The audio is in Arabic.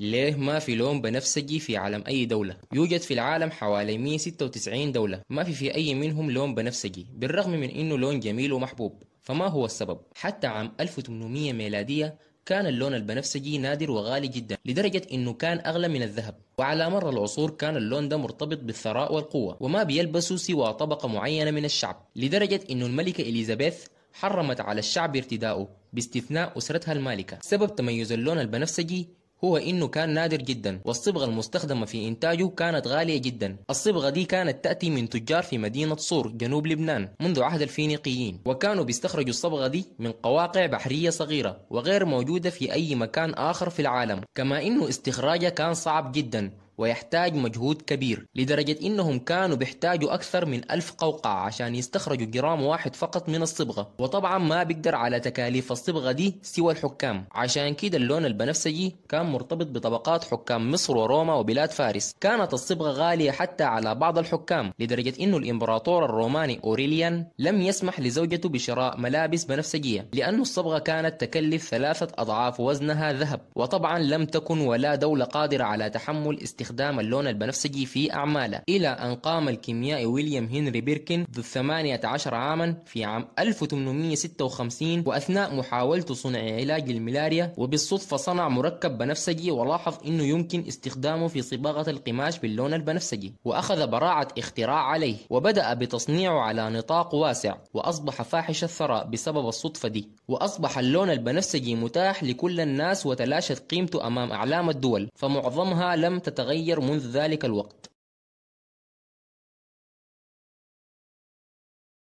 ليه ما في لون بنفسجي في علم أي دولة؟ يوجد في العالم حوالي 196 دولة ما في في أي منهم لون بنفسجي بالرغم من أنه لون جميل ومحبوب فما هو السبب؟ حتى عام 1800 ميلادية كان اللون البنفسجي نادر وغالي جدا لدرجة أنه كان أغلى من الذهب وعلى مر العصور كان اللون ده مرتبط بالثراء والقوة وما بيلبسه سوى طبقة معينة من الشعب لدرجة أنه الملكة إليزابيث حرمت على الشعب ارتداؤه باستثناء أسرتها المالكة سبب تميز اللون البنفسجي هو إنه كان نادر جدا والصبغة المستخدمة في إنتاجه كانت غالية جدا الصبغة دي كانت تأتي من تجار في مدينة صور جنوب لبنان منذ عهد الفينيقيين وكانوا بيستخرجوا الصبغة دي من قواقع بحرية صغيرة وغير موجودة في أي مكان آخر في العالم كما إنه استخراجها كان صعب جدا ويحتاج مجهود كبير لدرجة إنهم كانوا بيحتاجوا أكثر من ألف قوقعة عشان يستخرجوا جرام واحد فقط من الصبغة وطبعا ما بيقدر على تكاليف الصبغة دي سوى الحكام عشان كده اللون البنفسجي كان مرتبط بطبقات حكام مصر وروما وبلاد فارس كانت الصبغة غالية حتى على بعض الحكام لدرجة إنه الإمبراطور الروماني أوريليان لم يسمح لزوجته بشراء ملابس بنفسجية لأن الصبغة كانت تكلف ثلاثة أضعاف وزنها ذهب وطبعا لم تكن ولا دولة قادرة على تحمل است استخدام اللون البنفسجي في أعماله إلى أن قام الكيميائي ويليام هنري بيركن ذو 18 عاما في عام 1856 وأثناء محاولته صنع علاج الملاريا وبالصدفة صنع مركب بنفسجي ولاحظ أنه يمكن استخدامه في صباغة القماش باللون البنفسجي وأخذ براعة اختراع عليه وبدأ بتصنيعه على نطاق واسع وأصبح فاحش الثراء بسبب الصدفة دي وأصبح اللون البنفسجي متاح لكل الناس وتلاشت قيمته أمام أعلام الدول فمعظمها لم تتغير يتغير منذ ذلك الوقت